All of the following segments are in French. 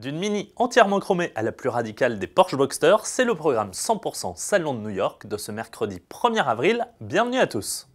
D'une mini entièrement chromée à la plus radicale des Porsche Boxster, c'est le programme 100% Salon de New York de ce mercredi 1er avril. Bienvenue à tous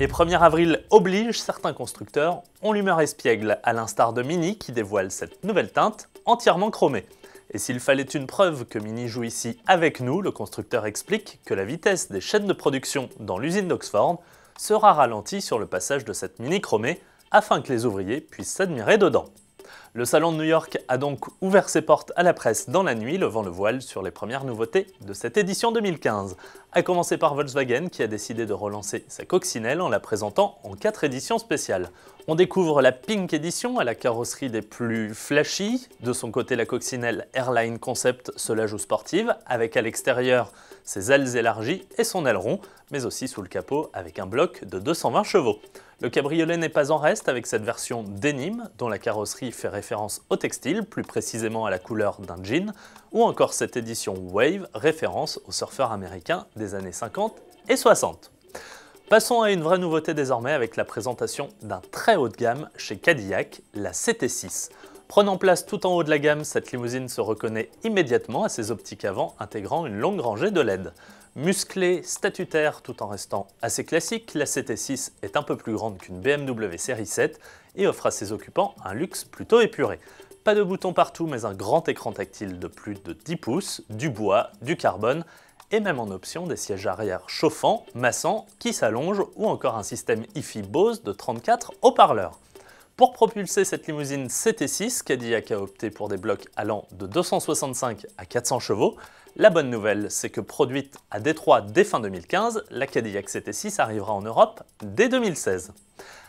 Et 1er avril oblige, certains constructeurs ont l'humeur espiègle, à l'instar de Mini qui dévoile cette nouvelle teinte entièrement chromée. Et s'il fallait une preuve que Mini joue ici avec nous, le constructeur explique que la vitesse des chaînes de production dans l'usine d'Oxford sera ralenti sur le passage de cette mini chromée afin que les ouvriers puissent s'admirer dedans. Le salon de New York a donc ouvert ses portes à la presse dans la nuit, levant le voile sur les premières nouveautés de cette édition 2015. A commencer par Volkswagen qui a décidé de relancer sa coccinelle en la présentant en quatre éditions spéciales. On découvre la Pink Edition à la carrosserie des plus flashy. De son côté, la coccinelle Airline Concept se joue sportive avec à l'extérieur ses ailes élargies et son aileron, mais aussi sous le capot avec un bloc de 220 chevaux. Le cabriolet n'est pas en reste avec cette version denim, dont la carrosserie fait référence au textile, plus précisément à la couleur d'un jean, ou encore cette édition Wave, référence aux surfeurs américains des années 50 et 60. Passons à une vraie nouveauté désormais avec la présentation d'un très haut de gamme chez Cadillac, la CT6. Prenant place tout en haut de la gamme, cette limousine se reconnaît immédiatement à ses optiques avant intégrant une longue rangée de LED. Musclée, statutaire tout en restant assez classique, la CT6 est un peu plus grande qu'une BMW série 7 et offre à ses occupants un luxe plutôt épuré. Pas de boutons partout mais un grand écran tactile de plus de 10 pouces, du bois, du carbone et même en option des sièges arrière chauffants, massants, qui s'allongent ou encore un système IFI Bose de 34 haut-parleurs. Pour propulser cette limousine CT6, Cadillac a opté pour des blocs allant de 265 à 400 chevaux. La bonne nouvelle, c'est que produite à Détroit dès fin 2015, la Cadillac CT6 arrivera en Europe dès 2016.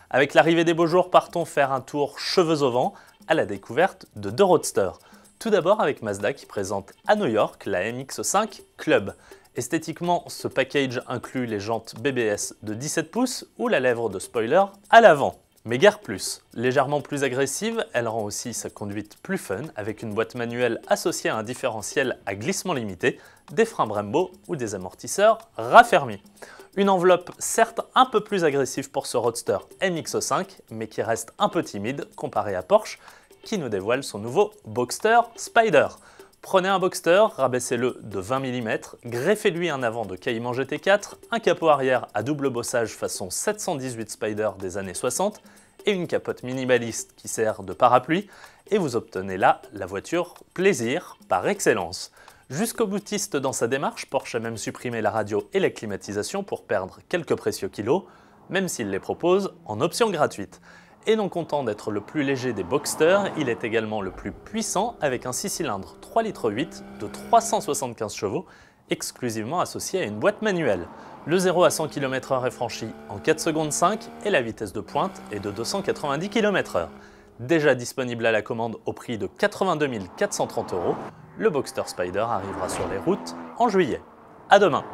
Avec l'arrivée des beaux jours, partons faire un tour cheveux au vent à la découverte de deux roadsters. Tout d'abord avec Mazda qui présente à New York la MX-5 Club. Esthétiquement, ce package inclut les jantes BBS de 17 pouces ou la lèvre de spoiler à l'avant. Mais guère plus. Légèrement plus agressive, elle rend aussi sa conduite plus fun avec une boîte manuelle associée à un différentiel à glissement limité, des freins Brembo ou des amortisseurs raffermis. Une enveloppe certes un peu plus agressive pour ce roadster MX-5, mais qui reste un peu timide comparé à Porsche, qui nous dévoile son nouveau Boxster Spider. Prenez un Boxster, rabaissez-le de 20 mm, greffez-lui un avant de Cayman GT4, un capot arrière à double bossage façon 718 Spider des années 60 et une capote minimaliste qui sert de parapluie, et vous obtenez là la voiture plaisir par excellence. Jusqu'au boutiste dans sa démarche, Porsche a même supprimé la radio et la climatisation pour perdre quelques précieux kilos, même s'il les propose en option gratuite. Et non content d'être le plus léger des Boxster, il est également le plus puissant avec un 6 cylindres 3 litres 8 de 375 chevaux, exclusivement associé à une boîte manuelle. Le 0 à 100 km/h est franchi en 4 secondes 5 et la vitesse de pointe est de 290 km/h. Déjà disponible à la commande au prix de 82 430 euros, le Boxster Spider arrivera sur les routes en juillet. A demain